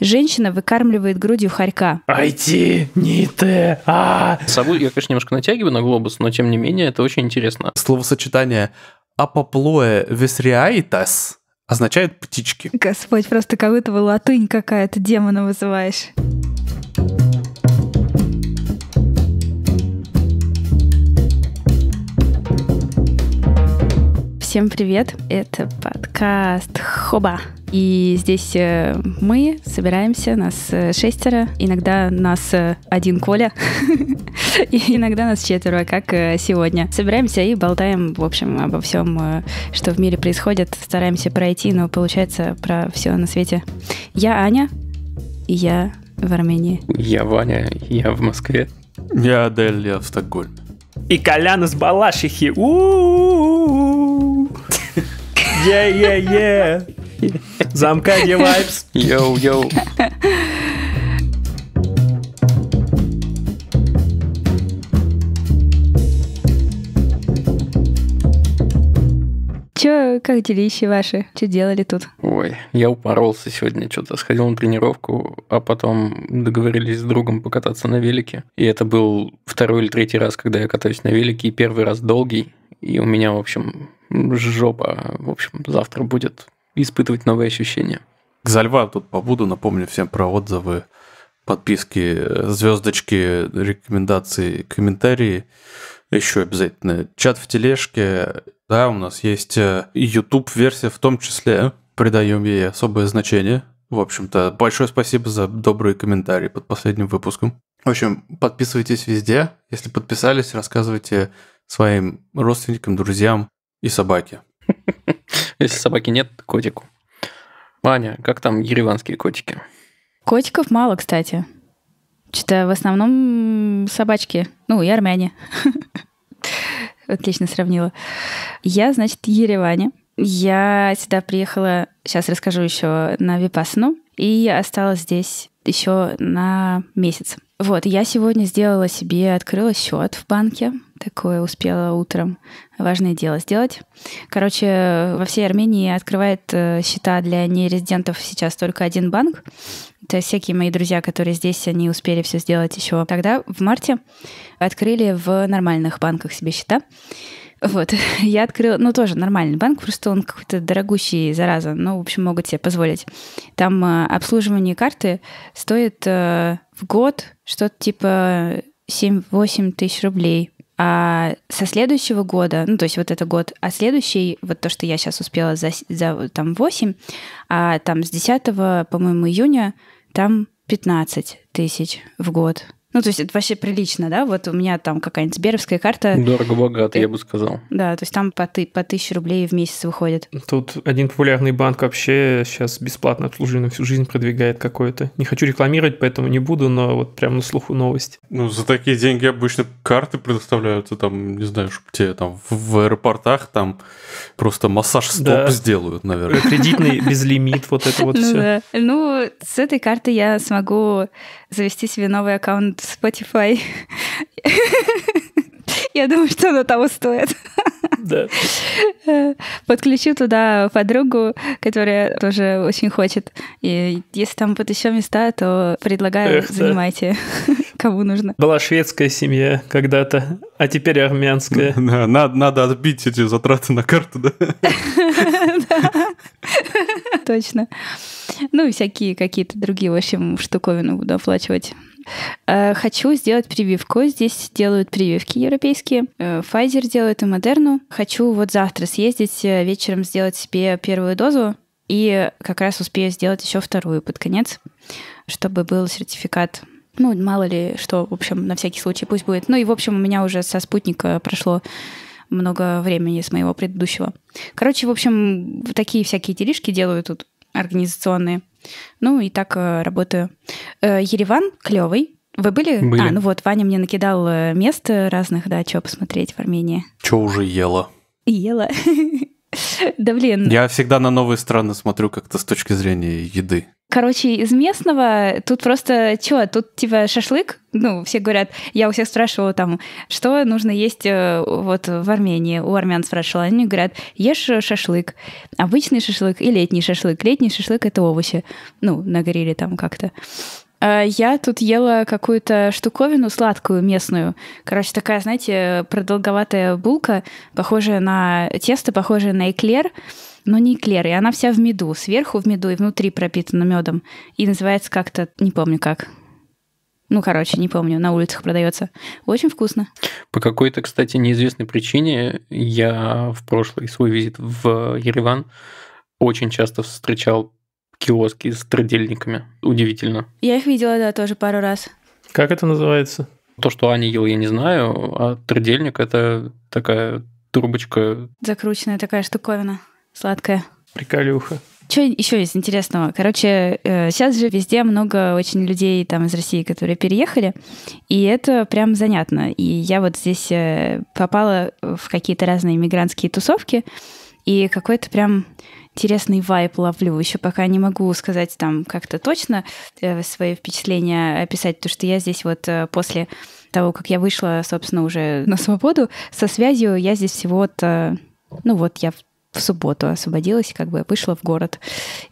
Женщина выкармливает грудью хорька. Айти, не ты, а! Сову я, конечно, немножко натягиваю на глобус, но тем не менее это очень интересно. Словосочетание «апоплоэ весриаитас» означает «птички». Господь, просто как будто вы латынь какая-то демона вызываешь. Всем привет! Это подкаст Хоба. И здесь э, мы собираемся, нас э, шестеро, иногда нас э, один Коля, и иногда нас четверо, как сегодня. Собираемся и болтаем, в общем, обо всем, что в мире происходит, стараемся пройти, но получается про все на свете. Я Аня, и я в Армении. Я Ваня, я в Москве. Я Адель, я в Стокгольме. И Колян из Балашихи. Е-е-е. Замкади вайпс. Йоу-йоу. Че, э, как делищи ваши? Что делали тут? Ой, я упоролся сегодня что-то. Сходил на тренировку, а потом договорились с другом покататься на велике. И это был второй или третий раз, когда я катаюсь на велике, и первый раз долгий. И у меня, в общем, жопа. В общем, завтра будет испытывать новые ощущения. К Зальва тут побуду, напомню всем про отзывы, подписки, звездочки, рекомендации, комментарии. Еще обязательно чат в тележке да, у нас есть э, YouTube-версия в том числе. Придаем ей особое значение. В общем-то, большое спасибо за добрые комментарии под последним выпуском. В общем, подписывайтесь везде. Если подписались, рассказывайте своим родственникам, друзьям и собаке. Если собаки нет, котику. Ваня, как там ереванские котики? Котиков мало, кстати. Что-то в основном собачки. Ну, и армяне. Отлично сравнила. Я, значит, в Ереване. Я сюда приехала, сейчас расскажу еще на Випасну, и осталась здесь еще на месяц. Вот, я сегодня сделала себе, открыла счет в банке, такое успела утром важное дело сделать. Короче, во всей Армении открывает э, счета для нерезидентов сейчас только один банк. Это всякие мои друзья, которые здесь, они успели все сделать еще тогда, в марте, открыли в нормальных банках себе счета. Вот, я открыла, ну, тоже нормальный банк, просто он какой-то дорогущий, зараза, ну, в общем, могут себе позволить. Там э, обслуживание карты стоит э, в год что-то типа 7-8 тысяч рублей. А со следующего года, ну, то есть вот это год, а следующий, вот то, что я сейчас успела за, за там 8, а там с 10, по-моему, июня, там 15 тысяч в год. Ну, то есть это вообще прилично, да? Вот у меня там какая-нибудь сберовская карта. Дорого-богато, я бы э, сказал. Да, то есть там по, ты, по тысяче рублей в месяц выходит. Тут один популярный банк вообще сейчас бесплатно обслуживание всю жизнь продвигает какое-то. Не хочу рекламировать, поэтому не буду, но вот прям на слуху новость. Ну, за такие деньги обычно карты предоставляются, там, не знаю, чтобы тебе там в аэропортах там просто массаж стоп да. сделают, наверное. Э, кредитный безлимит, вот это вот ну все. Ну, с этой карты я смогу завести себе новый аккаунт в Spotify. Я думаю, что оно того стоит. Да. Подключу туда подругу, которая тоже очень хочет. И если там будут еще места, то предлагаю, Эх, занимайте, да. кому нужно. Была шведская семья когда-то, а теперь армянская. Да, надо, надо отбить эти затраты на карту, да? Точно. Ну и всякие какие-то другие, в общем, штуковины буду оплачивать. Э, хочу сделать прививку. Здесь делают прививки европейские. Э, Pfizer делает и Модерну. Хочу вот завтра съездить э, вечером сделать себе первую дозу и как раз успею сделать еще вторую под конец, чтобы был сертификат ну, мало ли что, в общем, на всякий случай пусть будет. Ну и, в общем, у меня уже со спутника прошло много времени с моего предыдущего. Короче, в общем, такие всякие делишки делаю тут организационные. Ну и так э, работаю. Э, Ереван клевый. Вы были? были? А, ну вот, Ваня мне накидал э, мест разных, да, что посмотреть в Армении. Что уже ела? Ела. Да блин. Я всегда на новые страны смотрю как-то с точки зрения еды. Короче, из местного тут просто что, тут типа шашлык, ну, все говорят, я у всех спрашивала там, что нужно есть э, вот в Армении, у армян спрашивала, они говорят, ешь шашлык, обычный шашлык и летний шашлык. Летний шашлык — это овощи, ну, на гриле там как-то. А, я тут ела какую-то штуковину сладкую местную. Короче, такая, знаете, продолговатая булка, похожая на тесто, похожая на эклер, но не эклер. И она вся в меду, сверху в меду и внутри пропитана медом. И называется как-то, не помню как. Ну, короче, не помню, на улицах продается. Очень вкусно. По какой-то, кстати, неизвестной причине я в прошлый свой визит в Ереван очень часто встречал киоски с трудельниками. Удивительно. Я их видела, да, тоже пару раз. Как это называется? То, что Аня ел я не знаю, а трудельник – это такая трубочка. Закрученная такая штуковина, сладкая. Приколюха. Что еще есть интересного? Короче, э, сейчас же везде много очень людей там из России, которые переехали, и это прям занятно. И я вот здесь э, попала в какие-то разные мигрантские тусовки, и какой-то прям интересный вайп ловлю. Еще пока не могу сказать там как-то точно э, свои впечатления описать, потому что я здесь вот э, после того, как я вышла, собственно, уже на свободу, со связью я здесь всего-то... Э, ну вот, я в субботу освободилась, как бы вышла в город.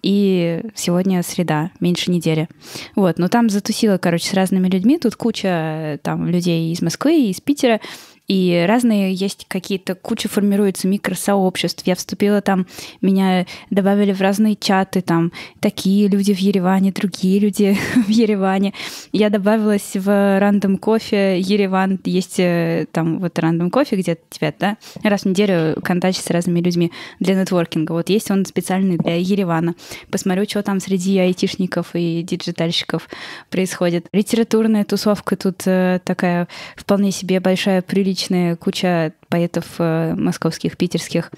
И сегодня среда, меньше недели. Вот, но там затусила, короче, с разными людьми. Тут куча там людей из Москвы, из Питера. И разные есть какие-то, куча формируется микросообществ. Я вступила там, меня добавили в разные чаты, там такие люди в Ереване, другие люди в Ереване. Я добавилась в рандом кофе Ереван. Есть э, там вот рандом кофе где-то тебя, да? Раз в неделю контакт с разными людьми для нетворкинга. Вот есть он специальный для Еревана. Посмотрю, что там среди айтишников и диджитальщиков происходит. Литературная тусовка тут э, такая вполне себе большая, приличная отличные, куча поэтов э, московских, питерских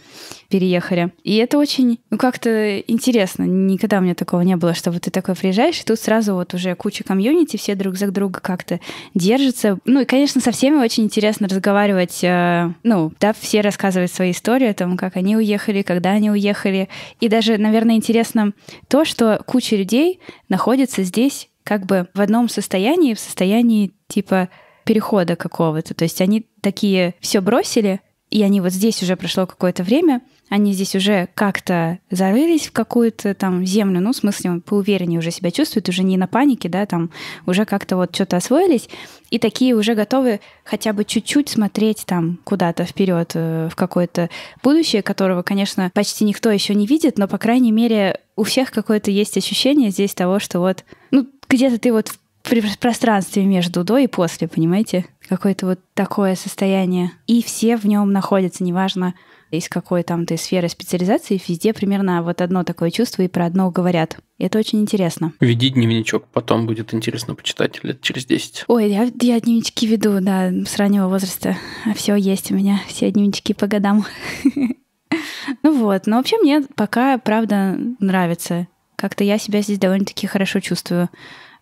переехали. И это очень, ну, как-то интересно. Никогда у меня такого не было, что вот ты такой приезжаешь, и тут сразу вот уже куча комьюнити, все друг за друга как-то держатся. Ну, и, конечно, со всеми очень интересно разговаривать. Э, ну, да, все рассказывают свои истории о том, как они уехали, когда они уехали. И даже, наверное, интересно то, что куча людей находится здесь как бы в одном состоянии, в состоянии типа перехода какого-то. То есть они такие все бросили, и они вот здесь уже прошло какое-то время, они здесь уже как-то зарылись в какую-то там землю, ну, в смысле, он поувереннее уже себя чувствуют уже не на панике, да, там уже как-то вот что-то освоились, и такие уже готовы хотя бы чуть-чуть смотреть там куда-то вперед э, в какое-то будущее, которого, конечно, почти никто еще не видит, но, по крайней мере, у всех какое-то есть ощущение здесь того, что вот, ну, где-то ты вот при пространстве между до и после, понимаете? Какое-то вот такое состояние. И все в нем находятся, неважно, из какой там ты сферы специализации, везде примерно вот одно такое чувство и про одно говорят. это очень интересно. Веди дневничок, потом будет интересно почитать лет через 10. Ой, я, я дневнички веду, да, с раннего возраста. А все есть у меня, все дневнички по годам. Ну вот, но вообще мне пока, правда, нравится. Как-то я себя здесь довольно-таки хорошо чувствую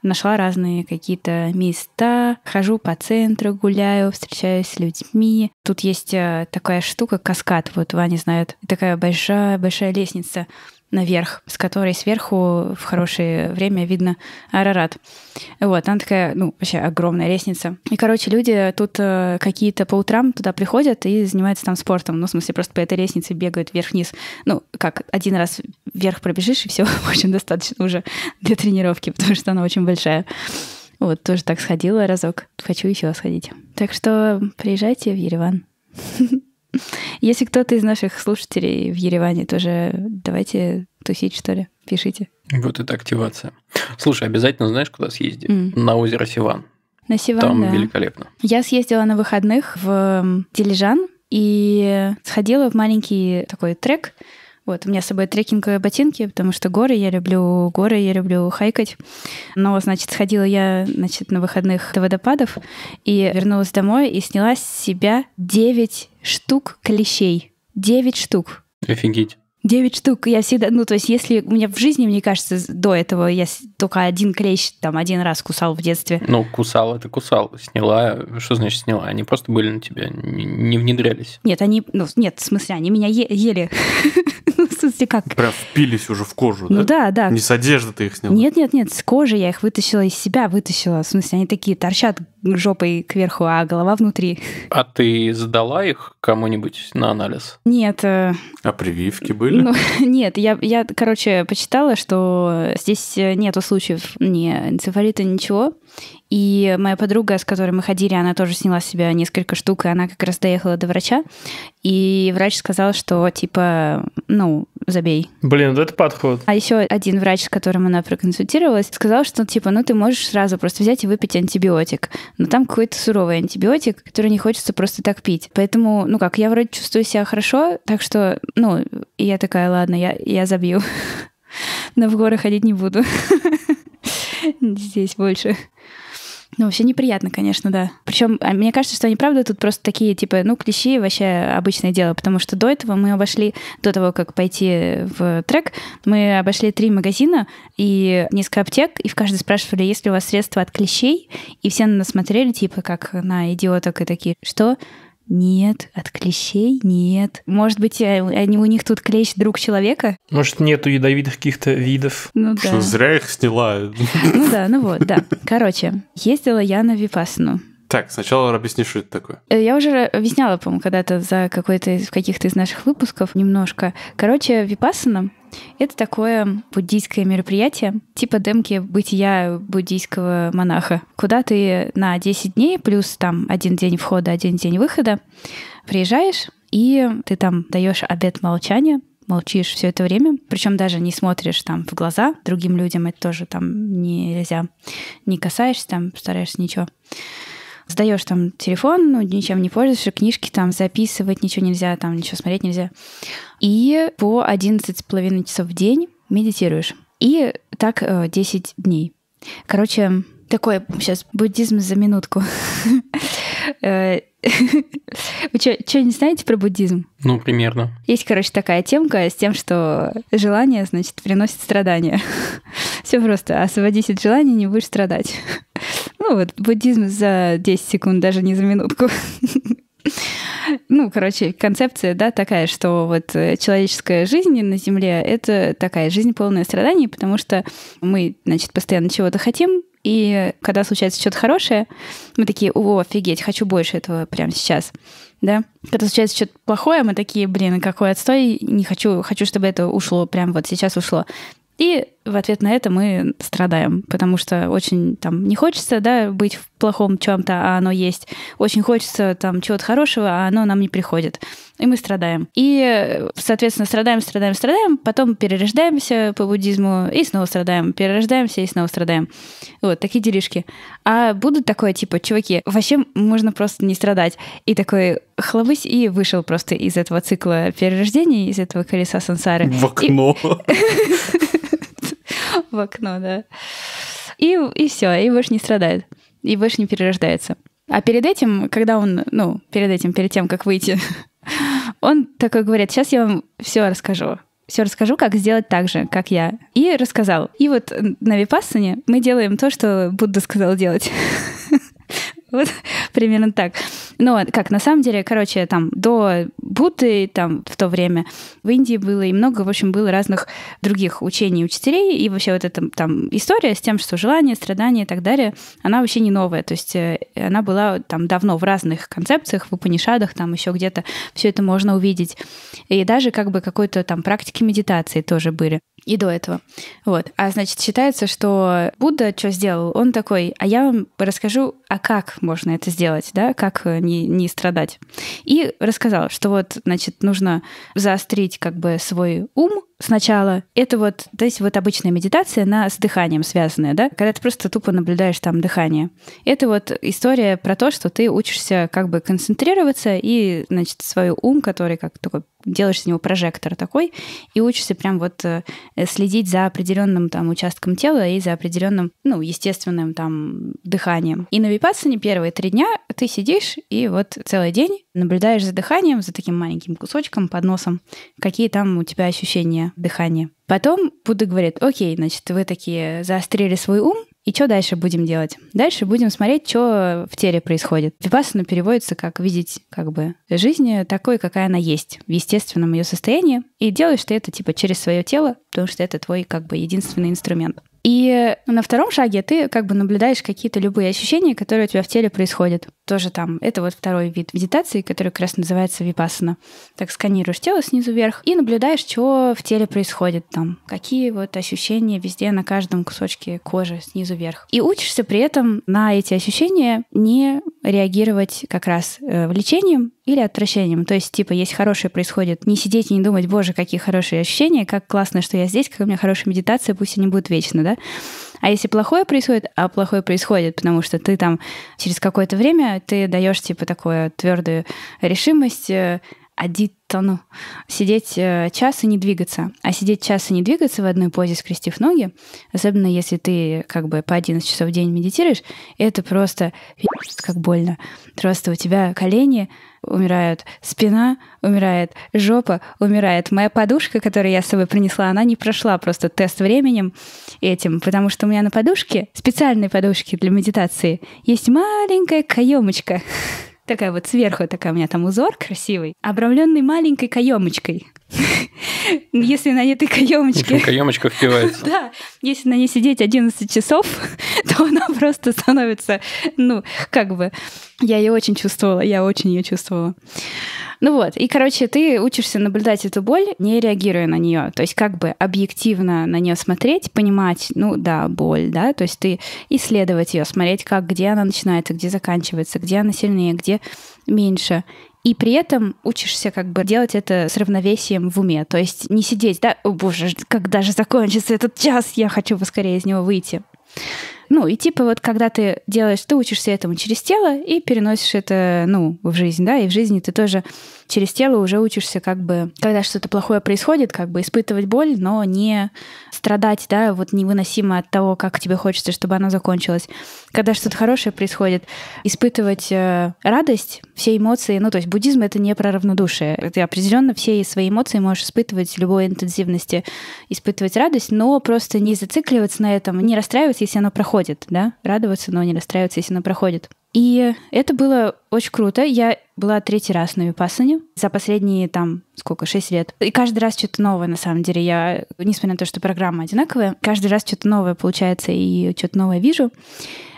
нашла разные какие-то места, хожу по центру, гуляю, встречаюсь с людьми. Тут есть э, такая штука, каскад, вот Ваня знает, такая большая-большая лестница наверх, с которой сверху в хорошее время видно Арарат. Вот, она такая, ну, вообще огромная лестница. И, короче, люди тут э, какие-то по утрам туда приходят и занимаются там спортом. Ну, в смысле, просто по этой лестнице бегают вверх-вниз. Ну, как, один раз вверх пробежишь, и все очень достаточно уже для тренировки, потому что она очень большая. Вот, тоже так сходила разок. Хочу еще сходить. Так что приезжайте в Ереван. Если кто-то из наших слушателей в Ереване тоже, давайте тусить, что ли, пишите. Вот это активация. Слушай, обязательно знаешь, куда съезди? Mm. На озеро Сиван. На Сиван, Там да. великолепно. Я съездила на выходных в Дилижан и сходила в маленький такой трек, вот, у меня с собой трекинговые ботинки, потому что горы я люблю, горы я люблю хайкать. Но, значит, сходила я, значит, на выходных до водопадов и вернулась домой и сняла с себя 9 штук клещей. 9 штук. Офигеть. Девять штук. Я всегда, ну, то есть, если у меня в жизни, мне кажется, до этого я только один клещ там один раз кусал в детстве. Ну, кусал это кусал. Сняла. Что значит сняла? Они просто были на тебя, не внедрялись. Нет, они, ну, нет, в смысле, они меня е- ели. в смысле как? Прям впились уже в кожу, да? ну, да? да, да. Не с одежды ты их сняла? Нет, нет, нет, с кожи я их вытащила из себя, вытащила. В смысле, они такие торчат жопой кверху, а голова внутри. А ты сдала их кому-нибудь на анализ? Нет. Э, а прививки были? Ну, нет, я, я, короче, почитала, что здесь нету случаев ни энцефалита, ничего. И моя подруга, с которой мы ходили, она тоже сняла с себя несколько штук, и она как раз доехала до врача. И врач сказал, что, типа, ну, забей. Блин, да это подход. А еще один врач, с которым она проконсультировалась, сказал, что типа, ну ты можешь сразу просто взять и выпить антибиотик. Но там какой-то суровый антибиотик, который не хочется просто так пить. Поэтому, ну как, я вроде чувствую себя хорошо, так что, ну, я такая, ладно, я, я забью. Но в горы ходить не буду. Здесь больше. Ну, вообще неприятно, конечно, да. Причем, а, мне кажется, что они, правда, тут просто такие, типа, ну, клещи вообще обычное дело, потому что до этого мы обошли, до того, как пойти в трек, мы обошли три магазина и несколько аптек, и в каждой спрашивали, есть ли у вас средства от клещей, и все на нас смотрели, типа, как на идиоток и такие, что? Нет. От клещей? Нет. Может быть, э, они, у них тут клещ друг человека? Может, нету ядовитых каких-то видов? Ну, Что, зря их сняла? Ну да, ну вот, да. Короче, ездила я на Випасну. Так, сначала объясни, что это такое. Э, я уже объясняла, по-моему, когда-то за какой-то из каких-то из наших выпусков немножко. Короче, випассана это такое буддийское мероприятие, типа демки бытия буддийского монаха, куда ты на 10 дней плюс там один день входа, один день выхода приезжаешь, и ты там даешь обед молчания, молчишь все это время, причем даже не смотришь там в глаза другим людям, это тоже там нельзя, не касаешься там, стараешься ничего сдаешь там телефон, ну, ничем не пользуешься, книжки там записывать ничего нельзя, там ничего смотреть нельзя. И по с половиной часов в день медитируешь. И так 10 э, дней. Короче, такой сейчас буддизм за минутку. Э, вы что, не знаете про буддизм? Ну, примерно. Есть, короче, такая темка с тем, что желание, значит, приносит страдания. Все просто. А освободись от желания, не будешь страдать вот буддизм за 10 секунд, даже не за минутку. Ну, короче, концепция, да, такая, что вот э, человеческая жизнь на Земле — это такая жизнь полная страданий, потому что мы, значит, постоянно чего-то хотим, и когда случается что-то хорошее, мы такие, о, офигеть, хочу больше этого прямо сейчас. Да? Когда случается что-то плохое, мы такие, блин, какой отстой, не хочу, хочу, чтобы это ушло, прямо вот сейчас ушло. И в ответ на это мы страдаем, потому что очень там не хочется да, быть в плохом чем-то, а оно есть. Очень хочется там чего-то хорошего, а оно нам не приходит. И мы страдаем. И, соответственно, страдаем, страдаем, страдаем, потом перерождаемся по буддизму и снова страдаем, перерождаемся и снова страдаем. Вот, такие делишки. А будут такое, типа, чуваки, вообще можно просто не страдать. И такой хлобысь и вышел просто из этого цикла перерождений, из этого колеса сансары. В окно. И... в окно, да. И, и все, и больше не страдает, и больше не перерождается. А перед этим, когда он, ну, перед этим, перед тем, как выйти, он такой говорит, сейчас я вам все расскажу. Все расскажу, как сделать так же, как я. И рассказал. И вот на Випассане мы делаем то, что Будда сказал делать. Вот примерно так но, ну, а, как, на самом деле, короче, там, до Будды, там, в то время в Индии было и много, в общем, было разных других учений учителей, и вообще вот эта там история с тем, что желание, страдания и так далее, она вообще не новая, то есть э, она была там давно в разных концепциях, в Упанишадах, там еще где-то все это можно увидеть. И даже как бы какой-то там практики медитации тоже были и до этого. Вот. А значит, считается, что Будда что сделал? Он такой, а я вам расскажу, а как можно это сделать, да, как э, не не, не страдать. И рассказала, что вот, значит, нужно заострить как бы свой ум, сначала. Это вот, то есть вот обычная медитация, она с дыханием связанная, да? Когда ты просто тупо наблюдаешь там дыхание. Это вот история про то, что ты учишься как бы концентрироваться и, значит, свой ум, который как такой делаешь с него прожектор такой и учишься прям вот э, следить за определенным там участком тела и за определенным, ну, естественным там дыханием. И на випассане первые три дня ты сидишь и вот целый день наблюдаешь за дыханием, за таким маленьким кусочком под носом, какие там у тебя ощущения дыхание. Потом Будда говорит, окей, значит, вы такие заострили свой ум, и что дальше будем делать? Дальше будем смотреть, что в теле происходит. Випассана переводится как видеть как бы жизнь такой, какая она есть, в естественном ее состоянии. И делаешь ты это типа через свое тело, потому что это твой как бы единственный инструмент. И на втором шаге ты как бы наблюдаешь какие-то любые ощущения, которые у тебя в теле происходят. Тоже там, это вот второй вид медитации, который как раз называется випассана. Так сканируешь тело снизу вверх и наблюдаешь, что в теле происходит там, какие вот ощущения везде на каждом кусочке кожи снизу вверх. И учишься при этом на эти ощущения не реагировать как раз э, влечением, или отвращением. То есть, типа, есть хорошее происходит. Не сидеть и не думать, боже, какие хорошие ощущения, как классно, что я здесь, как у меня хорошая медитация, пусть они будут вечно, да? А если плохое происходит, а плохое происходит, потому что ты там через какое-то время ты даешь типа такую твердую решимость аддитону э, сидеть э, час и не двигаться. А сидеть час и не двигаться в одной позе, скрестив ноги, особенно если ты как бы по 11 часов в день медитируешь, это просто как больно. Просто у тебя колени умирают спина, умирает жопа, умирает моя подушка, которую я с собой принесла, она не прошла просто тест временем этим, потому что у меня на подушке, специальной подушке для медитации, есть маленькая каемочка. Такая вот сверху такая у меня там узор красивый, обрамленный маленькой каемочкой. Если на этой каемочке... Каемочка впивается. Да. Если на ней сидеть 11 часов, то она просто становится, ну, как бы... Я ее очень чувствовала, я очень ее чувствовала. Ну вот, и, короче, ты учишься наблюдать эту боль, не реагируя на нее. То есть как бы объективно на нее смотреть, понимать, ну да, боль, да, то есть ты исследовать ее, смотреть, как, где она начинается, где заканчивается, где она сильнее, где меньше и при этом учишься как бы делать это с равновесием в уме. То есть не сидеть, да, о боже, когда же закончится этот час, я хочу поскорее из него выйти. Ну, и типа вот когда ты делаешь, ты учишься этому через тело и переносишь это, ну, в жизнь, да, и в жизни ты тоже через тело уже учишься как бы, когда что-то плохое происходит, как бы испытывать боль, но не страдать, да, вот невыносимо от того, как тебе хочется, чтобы оно закончилось. Когда что-то хорошее происходит, испытывать э, радость, все эмоции, ну, то есть буддизм — это не про равнодушие. Ты определенно все свои эмоции можешь испытывать любой интенсивности, испытывать радость, но просто не зацикливаться на этом, не расстраиваться, если оно проходит, да, радоваться, но не расстраиваться, если оно проходит. И это было очень круто. Я была третий раз на Випассане за последние там сколько, шесть лет. И каждый раз что-то новое, на самом деле. Я, несмотря на то, что программа одинаковая, каждый раз что-то новое получается и что-то новое вижу.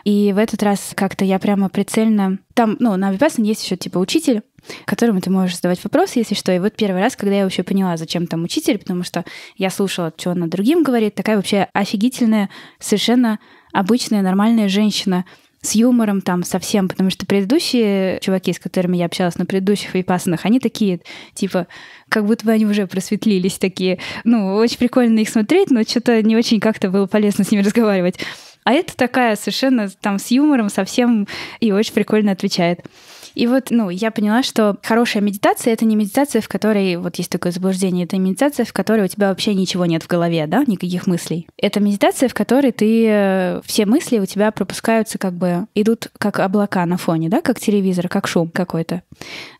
И в этот раз как-то я прямо прицельно... Там, ну, на Випассане есть еще типа учитель, которому ты можешь задавать вопросы, если что. И вот первый раз, когда я вообще поняла, зачем там учитель, потому что я слушала, что она другим говорит, такая вообще офигительная, совершенно обычная, нормальная женщина, с юмором там совсем, потому что предыдущие чуваки, с которыми я общалась на предыдущих випасанах, они такие, типа, как будто бы они уже просветлились такие. Ну, очень прикольно их смотреть, но что-то не очень как-то было полезно с ними разговаривать. А это такая совершенно там с юмором совсем и очень прикольно отвечает. И вот, ну, я поняла, что хорошая медитация — это не медитация, в которой, вот есть такое заблуждение, это медитация, в которой у тебя вообще ничего нет в голове, да, никаких мыслей. Это медитация, в которой ты, э, все мысли у тебя пропускаются как бы, идут как облака на фоне, да, как телевизор, как шум какой-то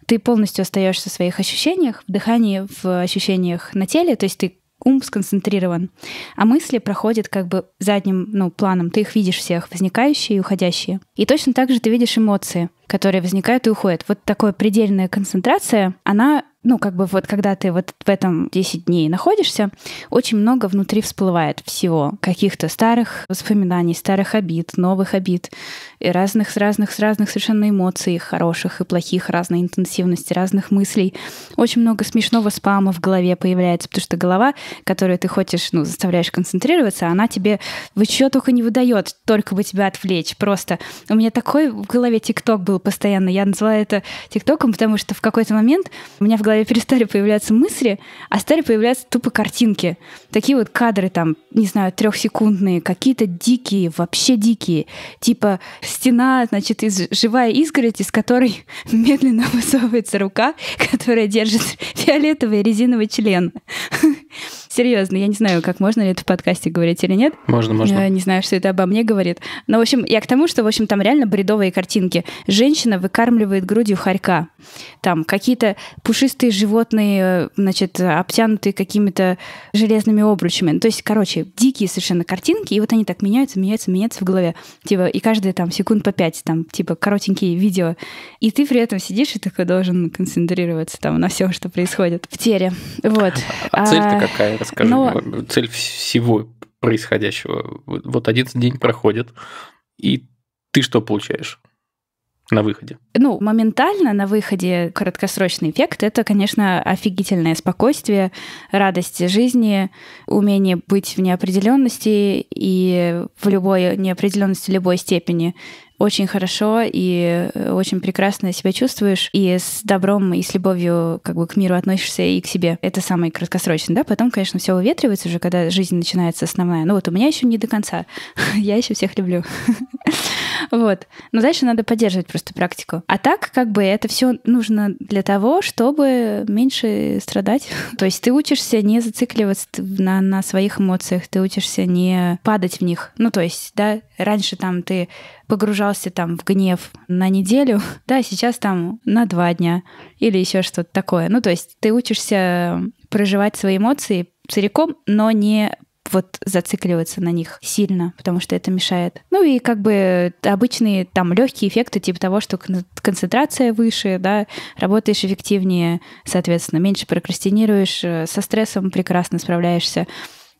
ты полностью остаешься в своих ощущениях, в дыхании, в ощущениях на теле, то есть ты ум сконцентрирован, а мысли проходят как бы задним ну, планом. Ты их видишь всех, возникающие и уходящие. И точно так же ты видишь эмоции, которые возникают и уходят. Вот такая предельная концентрация, она ну, как бы вот когда ты вот в этом 10 дней находишься, очень много внутри всплывает всего. Каких-то старых воспоминаний, старых обид, новых обид, разных, с разных, с разных совершенно эмоций, хороших и плохих, разной интенсивности, разных мыслей. Очень много смешного спама в голове появляется, потому что голова, которую ты хочешь, ну, заставляешь концентрироваться, она тебе вы чего только не выдает, только бы тебя отвлечь. Просто у меня такой в голове тикток был постоянно. Я назвала это тиктоком, потому что в какой-то момент у меня в голове перестали появляться мысли, а стали появляться тупо картинки. Такие вот кадры там, не знаю, трехсекундные, какие-то дикие, вообще дикие. Типа стена, значит, из живая изгородь, из которой медленно высовывается рука, которая держит фиолетовый резиновый член. Серьезно, я не знаю, как можно ли это в подкасте говорить или нет. Можно, можно. Я э, не знаю, что это обо мне говорит. Но, в общем, я к тому, что, в общем, там реально бредовые картинки. Женщина выкармливает грудью хорька. Там какие-то пушистые животные, э, значит, обтянутые какими-то железными обручами. Ну, то есть, короче, дикие совершенно картинки, и вот они так меняются, меняются, меняются в голове. Типа, и каждые там секунд по пять, там, типа, коротенькие видео. И ты при этом сидишь и такой должен концентрироваться там на всем, что происходит в тере. Вот. А цель-то а, какая? Расскажи, Но... цель всего происходящего. Вот один день проходит, и ты что получаешь? на выходе? Ну, моментально на выходе краткосрочный эффект — это, конечно, офигительное спокойствие, радость жизни, умение быть в неопределенности и в любой неопределенности любой степени очень хорошо и э, очень прекрасно себя чувствуешь, и с добром и с любовью как бы к миру относишься и к себе. Это самое краткосрочное, да? Потом, конечно, все выветривается уже, когда жизнь начинается основная. Ну вот у меня еще не до конца. Я еще всех люблю. Вот. Но дальше надо поддерживать просто практику. А так, как бы, это все нужно для того, чтобы меньше страдать. То есть ты учишься не зацикливаться на, на своих эмоциях, ты учишься не падать в них. Ну, то есть, да, раньше там ты погружался там в гнев на неделю, да, сейчас там на два дня или еще что-то такое. Ну, то есть ты учишься проживать свои эмоции целиком, но не вот зацикливаться на них сильно, потому что это мешает. Ну и как бы обычные там легкие эффекты типа того, что концентрация выше, да, работаешь эффективнее, соответственно, меньше прокрастинируешь, э, со стрессом прекрасно справляешься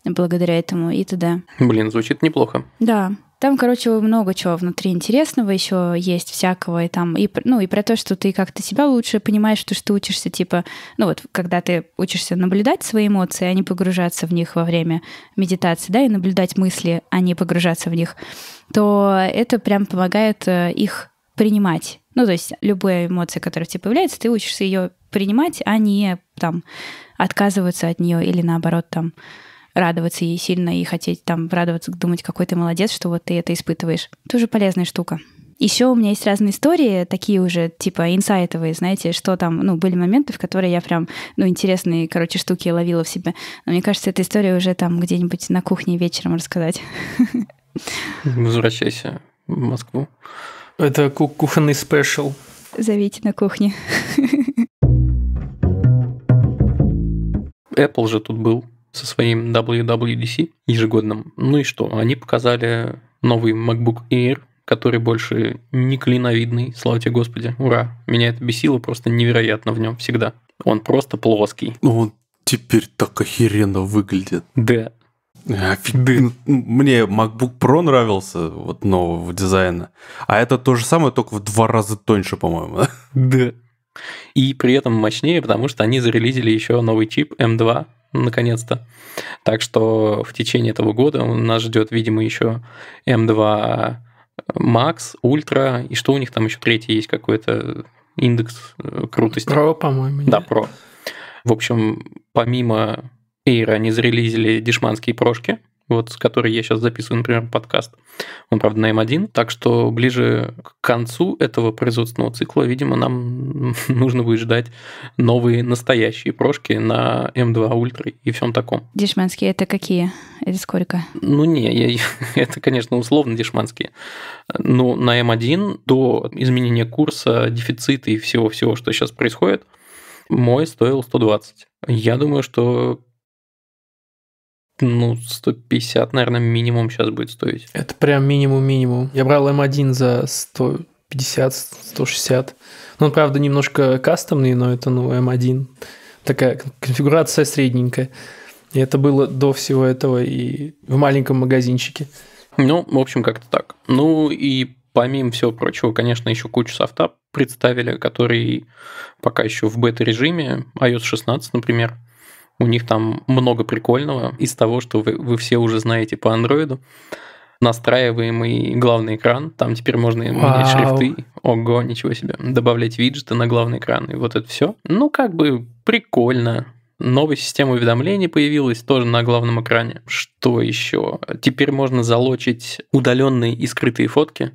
благодаря этому и т.д. Блин, звучит неплохо. Да. Там, короче, много чего внутри интересного еще есть всякого, и там, и, ну, и про то, что ты как-то себя лучше понимаешь, то что ты учишься, типа, ну вот, когда ты учишься наблюдать свои эмоции, а не погружаться в них во время медитации, да, и наблюдать мысли, а не погружаться в них, то это прям помогает э, их принимать. Ну, то есть любая эмоция, которая в тебе появляется, ты учишься ее принимать, а не там отказываться от нее или наоборот там радоваться ей сильно и хотеть там радоваться, думать, какой ты молодец, что вот ты это испытываешь. Тоже полезная штука. Еще у меня есть разные истории, такие уже, типа, инсайтовые, знаете, что там, ну, были моменты, в которые я прям, ну, интересные, короче, штуки ловила в себе. Но мне кажется, эта история уже там где-нибудь на кухне вечером рассказать. Возвращайся в Москву. Это кухонный спешл. Зовите на кухне. Apple же тут был со своим WWDC ежегодным. Ну и что? Они показали новый MacBook Air, который больше не клиновидный, слава тебе господи, ура. Меня это бесило просто невероятно в нем всегда. Он просто плоский. Ну, он теперь так охеренно выглядит. Да. Офигенно. Э, мне MacBook Pro нравился, вот нового дизайна. А это то же самое, только в два раза тоньше, по-моему. Да. И при этом мощнее, потому что они зарелизили еще новый чип M2, наконец-то. Так что в течение этого года нас ждет, видимо, еще M2 Max, Ультра и что у них там еще третий есть какой-то индекс э, крутости. Pro, по-моему. Да, про. В общем, помимо Air они зарелизили дешманские прошки – вот с которой я сейчас записываю, например, подкаст. Он, правда, на М1. Так что ближе к концу этого производственного цикла, видимо, нам нужно будет ждать новые настоящие прошки на М2 Ультра и всем таком. Дешманские это какие? Это сколько? Ну, не, я, это, конечно, условно дешманские. Но на М1 до изменения курса, дефицита и всего-всего, что сейчас происходит, мой стоил 120. Я думаю, что ну, 150, наверное, минимум сейчас будет стоить. Это прям минимум-минимум. Я брал М1 эм за 150, 160. Ну, он, правда, немножко кастомный, но это, ну, М1. Эм Такая конфигурация средненькая. И это было до всего этого и в маленьком магазинчике. Ну, в общем, как-то так. Ну, и помимо всего прочего, конечно, еще кучу софта представили, который пока еще в бета-режиме, iOS 16, например. У них там много прикольного из того, что вы, вы все уже знаете по андроиду. Настраиваемый главный экран, там теперь можно менять шрифты. Ого, ничего себе. Добавлять виджеты на главный экран, и вот это все. Ну, как бы прикольно. Новая система уведомлений появилась тоже на главном экране. Что еще? Теперь можно залочить удаленные и скрытые фотки.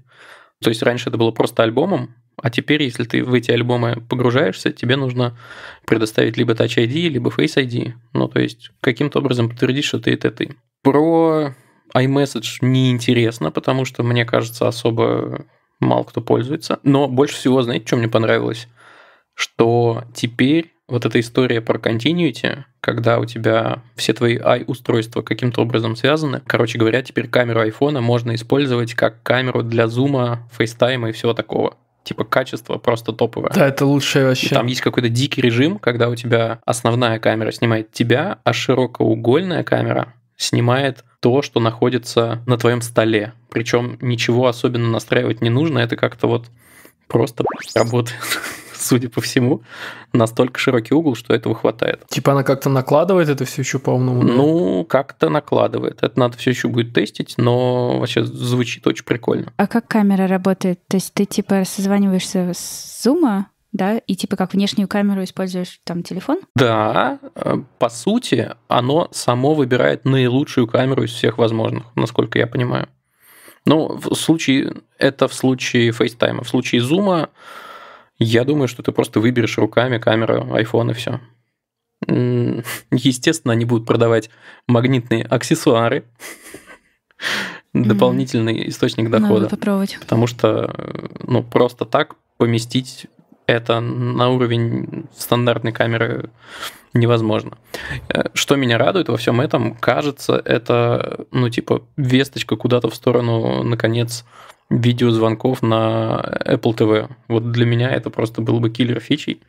То есть раньше это было просто альбомом, а теперь, если ты в эти альбомы погружаешься, тебе нужно предоставить либо Touch ID, либо Face ID. Ну, то есть, каким-то образом подтвердить, что ты это ты. Про iMessage неинтересно, потому что, мне кажется, особо мало кто пользуется. Но больше всего, знаете, что мне понравилось? Что теперь вот эта история про continuity, когда у тебя все твои i-устройства каким-то образом связаны. Короче говоря, теперь камеру айфона можно использовать как камеру для зума, фейстайма и всего такого типа качество просто топовое. Да, это лучшее вообще. И там есть какой-то дикий режим, когда у тебя основная камера снимает тебя, а широкоугольная камера снимает то, что находится на твоем столе. Причем ничего особенно настраивать не нужно, это как-то вот просто работает. судя по всему, настолько широкий угол, что этого хватает. Типа она как-то накладывает это все еще по умному? Ну, как-то накладывает. Это надо все еще будет тестить, но вообще звучит очень прикольно. А как камера работает? То есть ты типа созваниваешься с зума, да, и типа как внешнюю камеру используешь там телефон? Да, э, по сути, оно само выбирает наилучшую камеру из всех возможных, насколько я понимаю. Ну, в случае, это в случае FaceTime. В случае Zoom я думаю, что ты просто выберешь руками камеру, iPhone и все. Естественно, они будут продавать магнитные аксессуары, дополнительный источник дохода. Надо попробовать. Потому что э, ну, просто так поместить это на уровень стандартной камеры невозможно. Э, что меня радует во всем этом, кажется, это, ну, типа, весточка куда-то в сторону, наконец, видеозвонков на Apple TV. Вот для меня это просто было бы киллер фичей.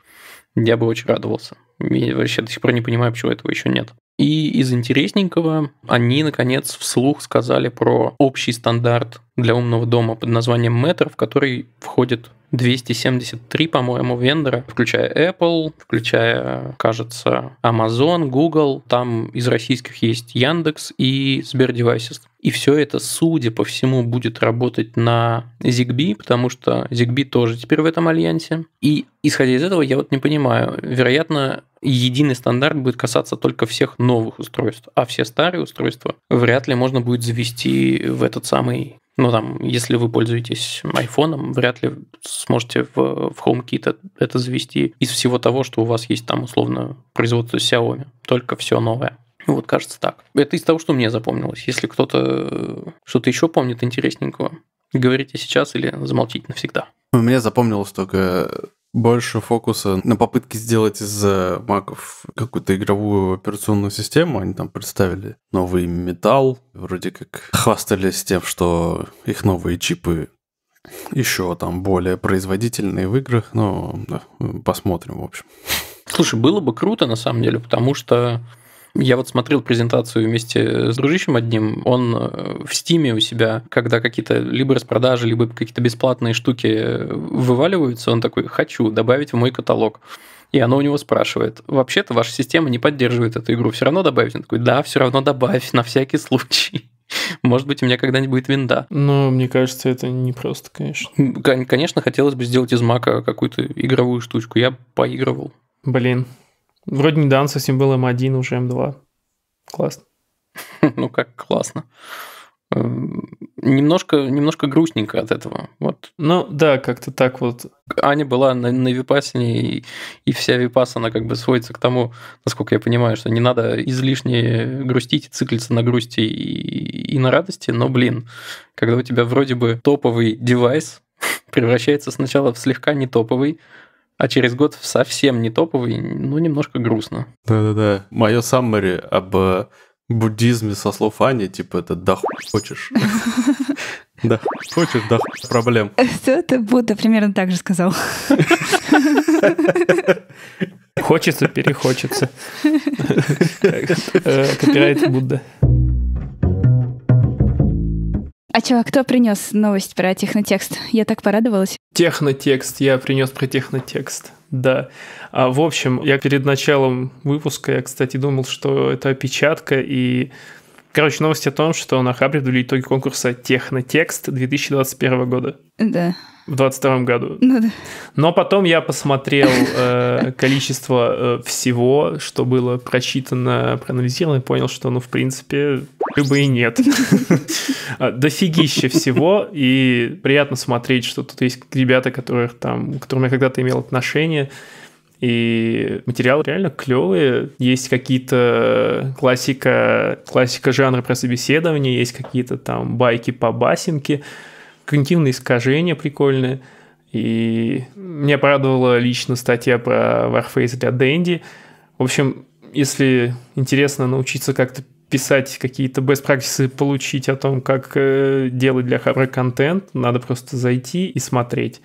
Я бы очень радовался. И вообще до сих пор не понимаю, почему этого еще нет. И из интересненького они, наконец, вслух сказали про общий стандарт для умного дома под названием Matter, в который входит 273, по-моему, вендора, включая Apple, включая, кажется, Amazon, Google, там из российских есть Яндекс и Сбердевайсис. И все это, судя по всему, будет работать на ZigBee, потому что ZigBee тоже теперь в этом альянсе. И исходя из этого, я вот не понимаю, вероятно, единый стандарт будет касаться только всех новых устройств, а все старые устройства вряд ли можно будет завести в этот самый ну, там, если вы пользуетесь айфоном, вряд ли сможете в, в HomeKit это, это завести из всего того, что у вас есть там, условно, производство Xiaomi. Только все новое. Ну, вот кажется так. Это из того, что мне запомнилось. Если кто-то э, что-то еще помнит интересненького, говорите сейчас или замолчите навсегда. Мне запомнилось только больше фокуса на попытке сделать из э, маков какую-то игровую операционную систему. Они там представили новый металл, вроде как хвастались тем, что их новые чипы еще там более производительные в играх. Но ну, да, посмотрим, в общем. Слушай, было бы круто на самом деле, потому что я вот смотрел презентацию вместе с дружищем одним. Он э, в Стиме у себя, когда какие-то либо распродажи, либо какие-то бесплатные штуки э, вываливаются, он такой «хочу добавить в мой каталог». И оно у него спрашивает, вообще-то ваша система не поддерживает эту игру, все равно добавить? Он такой, да, все равно добавь, на всякий случай. Может быть, у меня когда-нибудь будет винда. Но мне кажется, это непросто, конечно. Конечно, хотелось бы сделать из Мака какую-то игровую штучку. Я поигрывал. Блин, Вроде недавно совсем был М1, эм уже М2. Эм классно. Ну как классно. Эм, немножко, немножко грустненько от этого. Вот. Ну да, как-то так вот. Аня была на, на Випасане, и, и вся она как бы сводится к тому, насколько я понимаю, что не надо излишне грустить, циклиться на грусти и, и на радости, но, блин, когда у тебя вроде бы топовый девайс превращается сначала в слегка не топовый, а через год совсем не топовый, ну, немножко грустно. Да-да-да. Мое саммари об э, буддизме со слов Ани, типа, это да хочешь. Да, хочешь, да, проблем. Ты Будда примерно так же сказал. Хочется, перехочется. Э, копирайт Будда. А чё, а кто принес новость про технотекст? Я так порадовалась. Технотекст, я принес про технотекст. Да. А, в общем, я перед началом выпуска, я, кстати, думал, что это опечатка, и Короче, новость о том, что на Хабре ввели итоги конкурса «Технотекст» 2021 года. Да. В 22 году. Ну, да. Но потом я посмотрел э, количество э, всего, что было прочитано, проанализировано, и понял, что, ну, в принципе, либо и нет. А, дофигища всего, и приятно смотреть, что тут есть ребята, которых там, к которым я когда-то имел отношение, и материал реально клевый. Есть какие-то классика, классика жанра про собеседование, есть какие-то там байки по басенке, когнитивные искажения прикольные. И меня порадовала лично статья про Warface для Дэнди. В общем, если интересно научиться как-то писать какие-то best practices, получить о том, как э, делать для хабра контент, надо просто зайти и смотреть.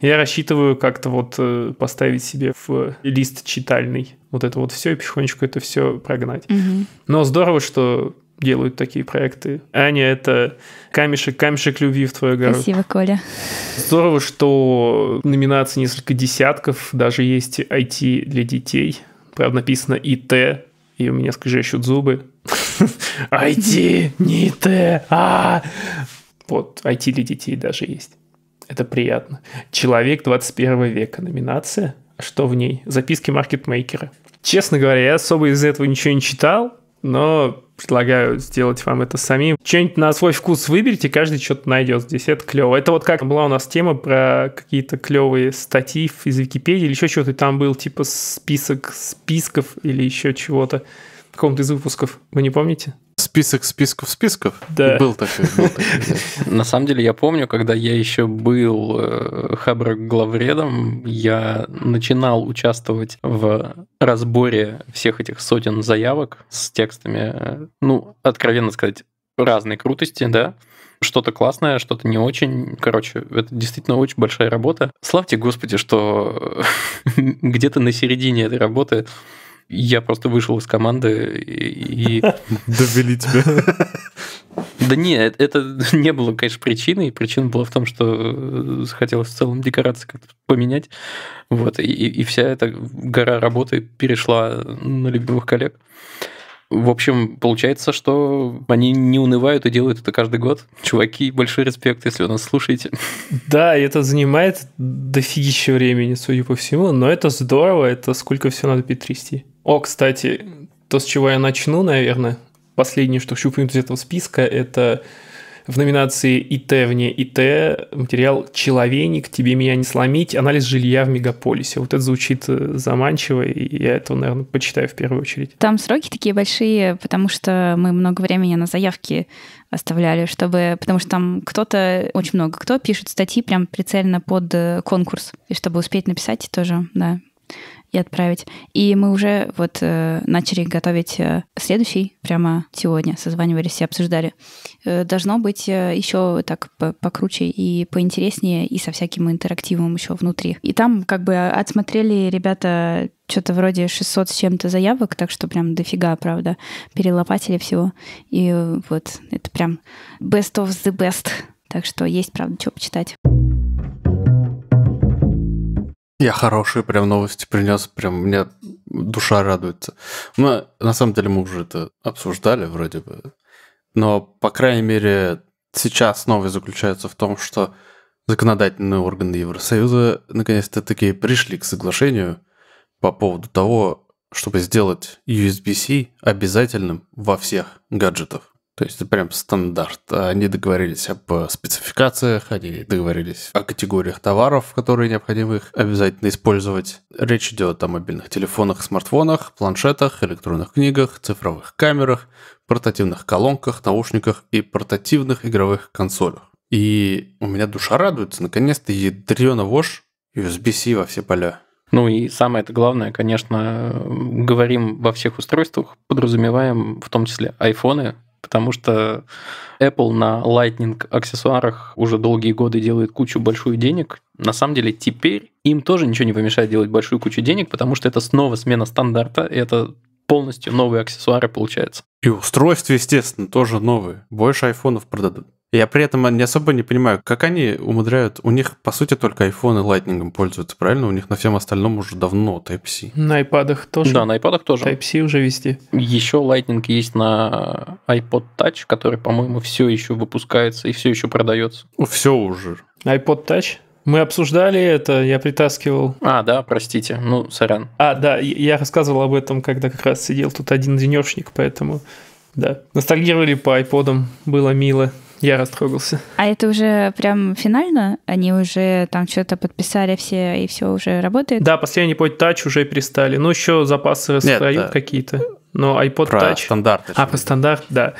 Я рассчитываю как-то вот э, поставить себе в лист читальный вот это вот все и потихонечку это все прогнать. Угу. Но здорово, что делают такие проекты. Аня, это камешек, камешек любви в твою город. Спасибо, Коля. Здорово, что номинации несколько десятков, даже есть IT для детей. Правда, написано ИТ, и у меня, скажи, еще зубы. IT, не ИТ, а! Вот, IT для детей даже есть. Это приятно. «Человек 21 века» номинация. А что в ней? Записки маркетмейкера. Честно говоря, я особо из этого ничего не читал, но предлагаю сделать вам это самим. Что-нибудь на свой вкус выберите, каждый что-то найдет здесь. Это клево. Это вот как была у нас тема про какие-то клевые статьи из Википедии или еще что-то. Там был типа список списков или еще чего-то в каком-то из выпусков. Вы не помните? Список списков списков? Да. Был такой. Был такой На самом деле я помню, когда я еще был э, хабр главредом, я начинал участвовать в разборе всех этих сотен заявок с текстами, э, ну, откровенно сказать, разной крутости, да, что-то классное, что-то не очень. Короче, это действительно очень большая работа. Славьте, Господи, что где-то на середине этой работы я просто вышел из команды и... Довели тебя. Да нет, э, это не было, конечно, причиной. Причина была в том, что э, хотелось в целом декорации как-то поменять. Вот, и, и вся эта гора работы перешла на любимых коллег. В общем, получается, что они не унывают и делают это каждый год. Чуваки, большой респект, если вы нас слушаете. Да, и это занимает дофигища времени, судя по всему, но это здорово, это сколько все надо перетрясти. О, кстати, то, с чего я начну, наверное, последнее, что хочу упомянуть из этого списка, это в номинации ИТ вне ИТ материал «Человейник. Тебе меня не сломить. Анализ жилья в мегаполисе». Вот это звучит э, заманчиво, и я этого, наверное, почитаю в первую очередь. Там сроки такие большие, потому что мы много времени на заявки оставляли, чтобы... Потому что там кто-то, очень много кто, пишет статьи прям прицельно под э, конкурс. И чтобы успеть написать тоже, да, и отправить. И мы уже вот э, начали готовить э, следующий прямо сегодня, созванивались и обсуждали. Э, должно быть э, еще так покруче и поинтереснее, и со всяким интерактивом еще внутри. И там как бы отсмотрели ребята что-то вроде 600 с чем-то заявок, так что прям дофига, правда, перелопатили всего. И вот это прям best of the best. Так что есть, правда, что почитать. Я хорошие прям новости принес, прям мне душа радуется. Но на самом деле мы уже это обсуждали вроде бы. Но, по крайней мере, сейчас новость заключается в том, что законодательные органы Евросоюза наконец-то таки пришли к соглашению по поводу того, чтобы сделать USB-C обязательным во всех гаджетах. То есть это прям стандарт. Они договорились об э, спецификациях, они договорились о категориях товаров, которые необходимо их обязательно использовать. Речь идет о мобильных телефонах, смартфонах, планшетах, электронных книгах, цифровых камерах, портативных колонках, наушниках и портативных игровых консолях. И у меня душа радуется, наконец-то ядрена вож USB-C во все поля. Ну и самое это главное, конечно, э, говорим во всех устройствах, подразумеваем в том числе айфоны, потому что Apple на Lightning аксессуарах уже долгие годы делает кучу большую денег. На самом деле теперь им тоже ничего не помешает делать большую кучу денег, потому что это снова смена стандарта, и это полностью новые аксессуары получается. И устройства, естественно, тоже новые. Больше айфонов продадут. Я при этом не особо не понимаю, как они умудряют... У них, по сути, только iPhone и Lightning пользуются, правильно? У них на всем остальном уже давно Type-C. На iPad тоже. Да, на iPad тоже. Type-C уже вести. Еще Lightning есть на iPod Touch, который, по-моему, все еще выпускается и все еще продается. Ну, все уже. iPod Touch? Мы обсуждали это, я притаскивал. А, да, простите, ну, сорян. А, да, я рассказывал об этом, когда как раз сидел тут один денешник, поэтому, да. Ностальгировали по айподам, было мило. Я растрогался. А это уже прям финально? Они уже там что-то подписали все, и все уже работает? Да, последний iPod Touch уже перестали. Ну, еще запасы расстают да. какие-то. Но iPod про Touch... стандарт. А, про стандарт, да.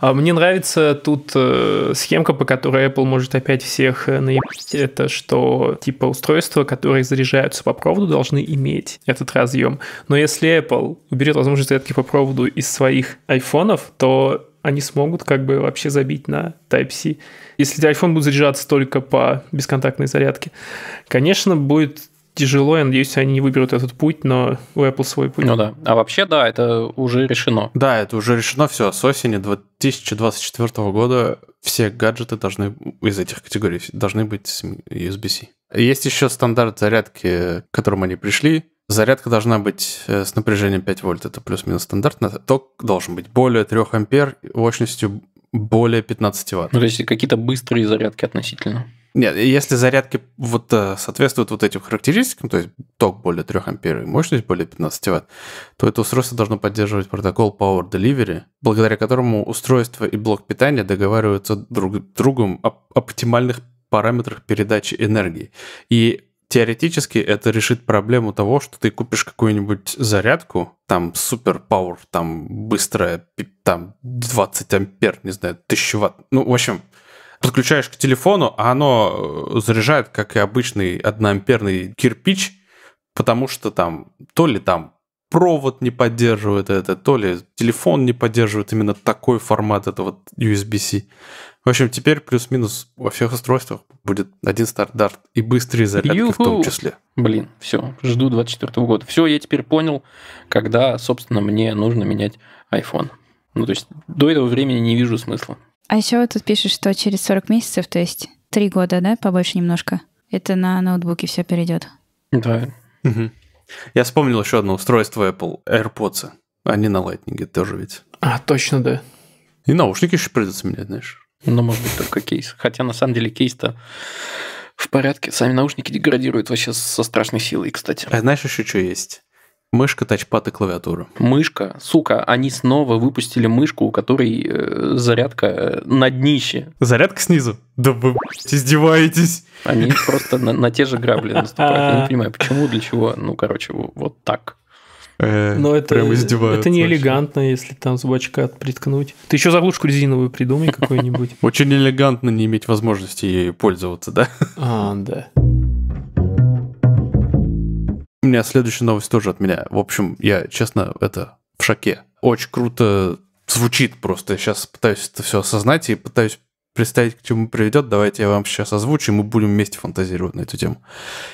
А, мне нравится тут э, схемка, по которой Apple может опять всех э, наебать. Это что, типа, устройства, которые заряжаются по проводу, должны иметь этот разъем. Но если Apple уберет возможность зарядки по проводу из своих айфонов, то они смогут как бы вообще забить на Type-C. Если iPhone будет заряжаться только по бесконтактной зарядке, конечно, будет тяжело, я надеюсь, они не выберут этот путь, но у Apple свой путь. Ну да. А вообще, да, это уже решено. Да, это уже решено, все. С осени 2024 года все гаджеты должны из этих категорий должны быть USB-C. Есть еще стандарт зарядки, к которому они пришли. Зарядка должна быть э, с напряжением 5 вольт, это плюс-минус стандартно. Ток должен быть более 3 ампер мощностью более 15 ватт. Ну, то есть какие-то быстрые зарядки относительно. Нет, если зарядки вот э, соответствуют вот этим характеристикам, то есть ток более 3 ампер и мощность более 15 ватт, то это устройство должно поддерживать протокол Power Delivery, благодаря которому устройство и блок питания договариваются друг с другом об оптимальных параметрах передачи энергии. И теоретически это решит проблему того, что ты купишь какую-нибудь зарядку, там супер пауэр, там быстрая, там 20 ампер, не знаю, 1000 ватт. Ну, в общем, подключаешь к телефону, а оно э, заряжает, как и обычный 1 амперный кирпич, потому что там то ли там провод не поддерживает это, то ли телефон не поддерживает именно такой формат этого USB-C. В общем, теперь плюс-минус во всех устройствах будет один стандарт и быстрые зарядки Ю-ху. в том числе. Блин, все, жду 24 года. Все, я теперь понял, когда, собственно, мне нужно менять iPhone. Ну, то есть до этого времени не вижу смысла. А еще вы тут пишешь, что через 40 месяцев, то есть 3 года, да, побольше немножко, это на ноутбуке все перейдет. Да. Угу. Я вспомнил еще одно устройство Apple, AirPods. Они на Lightning тоже ведь. А, точно, да. И наушники еще придется менять, знаешь. Ну, может быть, только кейс. Хотя, на самом деле, кейс-то в порядке. Сами наушники деградируют вообще со страшной силой, кстати. А знаешь, еще что есть? Мышка, тачпад и клавиатура. Мышка, сука, они снова выпустили мышку, у которой э, зарядка э, на днище. Зарядка снизу? Да вы издеваетесь. Они просто на, те же грабли наступают. Я не понимаю, почему, для чего. Ну, короче, вот так. Э, Но это, прям э, издеваются. Это не элегантно, если там зубочка приткнуть. Ты еще заглушку резиновую придумай какой нибудь Очень элегантно не иметь возможности ей пользоваться, да? А, да. У меня следующая новость тоже от меня. В общем, я, честно, это в шоке. Очень круто звучит просто. Я сейчас пытаюсь это все осознать и пытаюсь представить, к чему приведет. Давайте я вам сейчас озвучу, и мы будем вместе фантазировать на эту тему.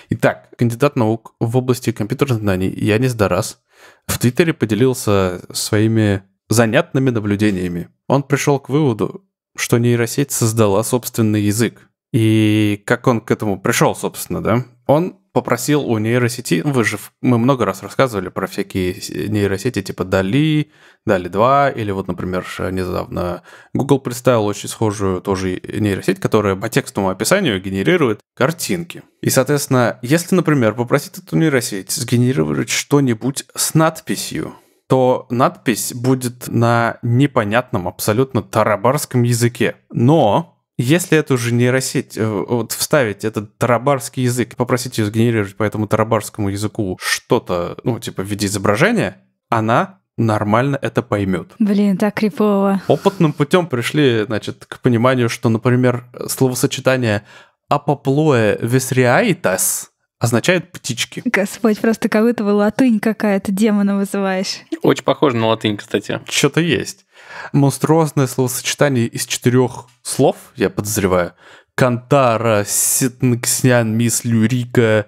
Итак, кандидат наук в области компьютерных знаний Янис Дарас в Твиттере поделился своими занятными наблюдениями. Он пришел к выводу, что нейросеть создала собственный язык. И как он к этому пришел, собственно, да? Он попросил у нейросети, ну, вы же, мы много раз рассказывали про всякие э, нейросети типа Дали, Дали 2, или вот, например, недавно Google представил очень схожую тоже э, нейросеть, которая по текстовому описанию генерирует картинки. И, соответственно, если, например, попросить эту нейросеть сгенерировать что-нибудь с надписью, то надпись будет на непонятном абсолютно тарабарском языке. Но если эту же нейросеть, э, вот вставить этот тарабарский язык, попросить ее сгенерировать по этому тарабарскому языку что-то, ну, типа в виде изображения, она нормально это поймет. Блин, так крипово. Опытным путем пришли, значит, к пониманию, что, например, словосочетание апоплое весриаитас» означает «птички». Господь, просто как будто бы латынь какая-то, демона вызываешь. Очень похоже на латынь, кстати. Что-то есть монструозное словосочетание из четырех слов, я подозреваю. Кантара, Ситнкснян, Мисс Люрика,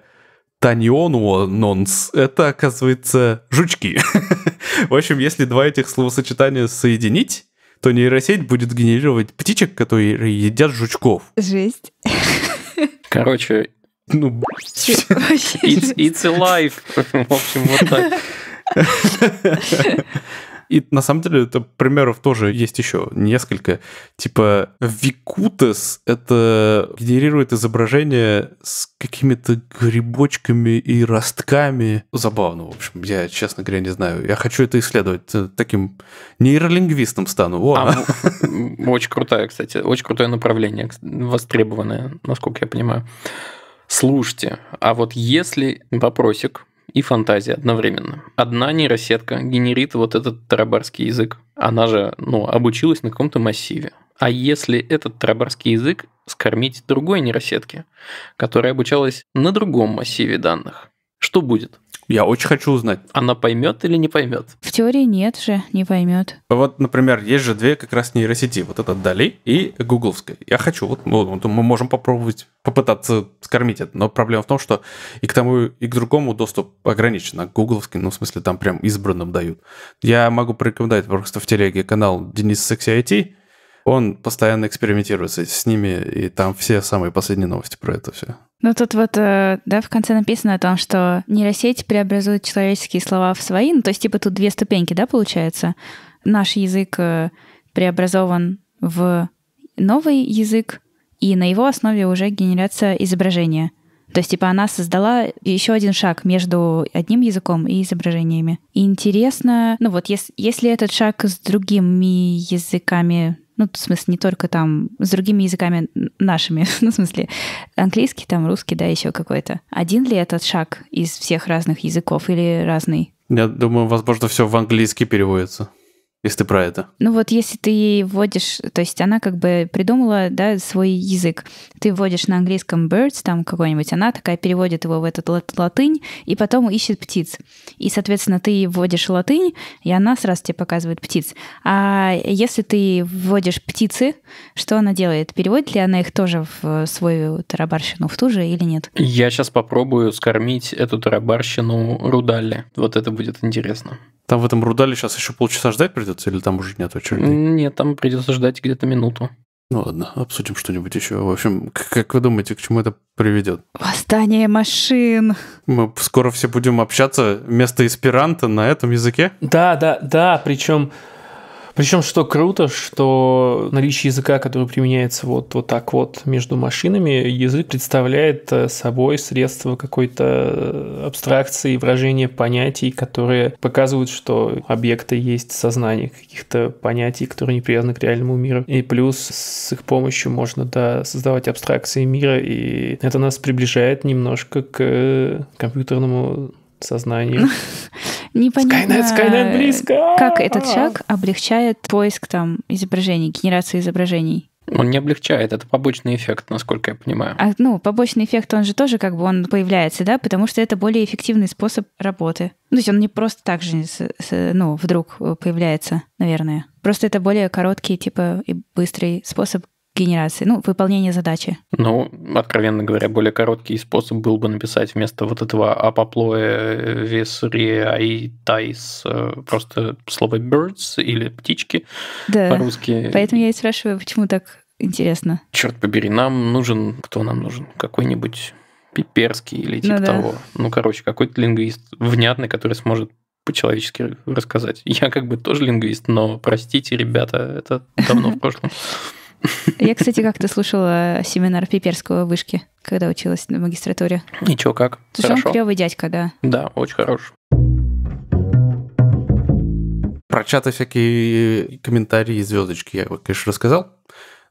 Танионуо нонс — это, оказывается, жучки. В общем, если два этих словосочетания соединить, то нейросеть будет генерировать птичек, которые едят жучков. Жесть. Короче, ну, it's, it's alive. В общем, вот так. И на самом деле это примеров тоже есть еще несколько. Типа Викутес — это генерирует изображение с какими-то грибочками и ростками. Забавно, в общем. Я, честно говоря, не знаю. Я хочу это исследовать. Э, таким нейролингвистом стану. О. А, очень крутое, кстати. Очень крутое направление, востребованное, насколько я понимаю. Слушайте, а вот если вопросик, и фантазия одновременно. Одна нейросетка генерит вот этот тарабарский язык. Она же, ну, обучилась на каком-то массиве. А если этот тарабарский язык скормить другой нейросетке, которая обучалась на другом массиве данных, что будет? Я очень хочу узнать. Она поймет или не поймет? В теории нет же, не поймет. Вот, например, есть же две как раз нейросети. Вот этот Дали и гугловская. Я хочу, вот, вот мы можем попробовать, попытаться скормить это. Но проблема в том, что и к тому, и к другому доступ ограничен. А к ну, в смысле, там прям избранным дают. Я могу порекомендовать просто в телеге канал Денис Секси IT, он постоянно экспериментирует с ними, и там все самые последние новости про это все. Ну, тут вот, э, да, в конце написано о том, что нейросеть преобразует человеческие слова в свои. Ну, то есть, типа, тут две ступеньки, да, получается? Наш язык э, преобразован в новый язык, и на его основе уже генерятся изображения. То есть, типа, она создала еще один шаг между одним языком и изображениями. Интересно, ну вот, если, если этот шаг с другими языками ну, в смысле, не только там, с другими языками нашими, ну, в смысле, английский, там, русский, да, еще какой-то. Один ли этот шаг из всех разных языков или разный? Я думаю, возможно, все в английский переводится. Если ты про это. Ну вот если ты вводишь, то есть она как бы придумала, да, свой язык. Ты вводишь на английском birds там какой-нибудь, она такая переводит его в этот лат латынь, и потом ищет птиц. И, соответственно, ты вводишь латынь, и она сразу тебе показывает птиц. А если ты вводишь птицы, что она делает? Переводит ли она их тоже в свою тарабарщину, в ту же или нет? Я сейчас попробую скормить эту тарабарщину рудали. Вот это будет интересно. Там в этом Рудале сейчас еще полчаса ждать придется, или там уже нет очереди? Нет, там придется ждать где-то минуту. Ну ладно, обсудим что-нибудь еще. В общем, как вы думаете, к чему это приведет? Восстание машин. Мы скоро все будем общаться вместо эсперанто на этом языке? Да, да, да. Причем причем, что круто, что наличие языка, который применяется вот, вот так вот между машинами, язык представляет э, собой средство какой-то э, абстракции, выражения понятий, которые показывают, что объекты есть сознание каких-то понятий, которые не привязаны к реальному миру. И плюс с их помощью можно да, создавать абстракции мира, и это нас приближает немножко к э, компьютерному сознанию. Непонятно, Skynet, Skynet близко! как этот шаг облегчает поиск там изображений, генерации изображений. Он не облегчает, это побочный эффект, насколько я понимаю. А, ну, побочный эффект, он же тоже как бы он появляется, да, потому что это более эффективный способ работы. Ну, то есть он не просто так же, ну, вдруг появляется, наверное. Просто это более короткий, типа, и быстрый способ генерации, ну, выполнения задачи. Ну, откровенно говоря, более короткий способ был бы написать вместо вот этого апоплоя весре ай тайс э, просто слово birds или птички да. по-русски. Поэтому я и спрашиваю, почему так интересно. Черт побери, нам нужен, кто нам нужен? Какой-нибудь Пиперский или типа ну, да. того. Ну, короче, какой-то лингвист внятный, который сможет по-человечески рассказать. Я как бы тоже лингвист, но простите, ребята, это давно в прошлом. Я, кстати, как-то слушала семинар Пиперского вышки, когда училась на магистратуре. Ничего как. Слушай, Хорошо. он клевый дядька, да. Да, очень хорош. Про чаты всякие комментарии и звездочки я, конечно, рассказал.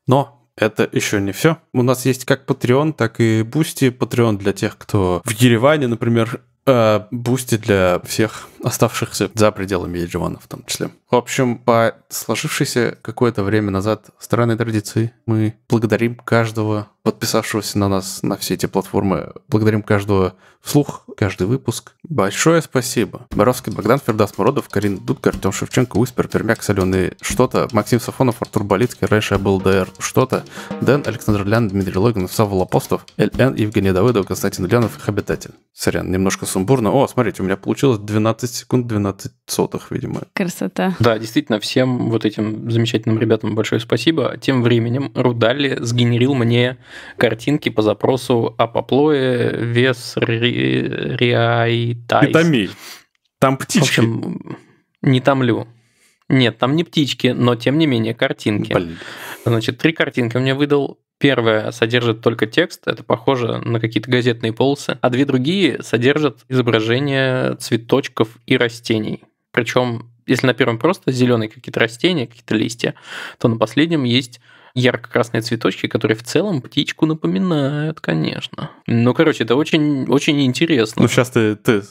Но это еще не все. У нас есть как Patreon, так и Бусти. Patreon для тех, кто в Ереване, например, Э, бусти для всех оставшихся за пределами Едживана в том числе. В общем, по сложившейся какое-то время назад странной традиции мы благодарим каждого подписавшегося на нас на все эти платформы. Благодарим каждого вслух, каждый выпуск. Большое спасибо. Боровский, Богдан Фердас Муродов, Карин Дудка, Артем Шевченко, Уиспер, Пермяк, Соленый что-то, Максим Сафонов, Артур Болицкий, Раньше я был ДР что-то, Дэн, Александр Лян, Дмитрий Логинов, Савва Лопостов, ЛН, Евгений Давыдов, Константин Лянов, их обитатель. Сорян, немножко сумбурно. О, смотрите, у меня получилось 12 секунд 12 сотых, видимо. Красота. Да, действительно, всем вот этим замечательным ребятам большое спасибо. Тем временем Рудали сгенерил мне картинки по запросу «А поплое вес риайтайс. Питомей. Там птички. В общем, не тамлю. Нет, там не птички, но тем не менее картинки. Блин. Значит, три картинки мне выдал. Первая содержит только текст, это похоже на какие-то газетные полосы, а две другие содержат изображения цветочков и растений. Причем, если на первом просто зеленые какие-то растения, какие-то листья, то на последнем есть ярко-красные цветочки, которые в целом птичку напоминают, конечно. Ну, короче, это очень, очень интересно. Ну, сейчас ты, ты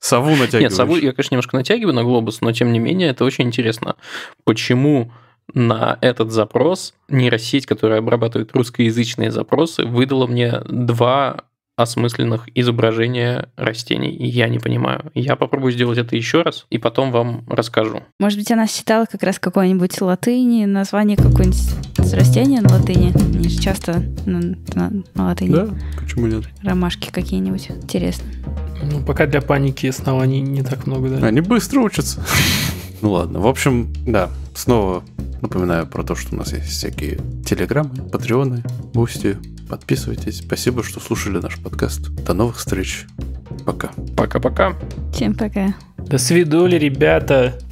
сову натягиваешь. Нет, сову я, конечно, немножко натягиваю на глобус, но, тем не менее, это очень интересно. Почему на этот запрос нейросеть, которая обрабатывает русскоязычные запросы, выдала мне два осмысленных изображения растений. И я не понимаю. Я попробую сделать это еще раз и потом вам расскажу. Может быть, она считала как раз какой-нибудь латыни, название какое-нибудь растения на латыни. Они же часто на, на, на латыни. Да, почему нет? Ромашки какие-нибудь. Интересно. Ну, пока для паники оснований не так много, да. Они быстро учатся. Ну ладно, в общем, да, снова напоминаю про то, что у нас есть всякие телеграммы, патреоны, бусти, Подписывайтесь. Спасибо, что слушали наш подкаст. До новых встреч. Пока. Пока-пока. Всем пока. До свидули, ребята.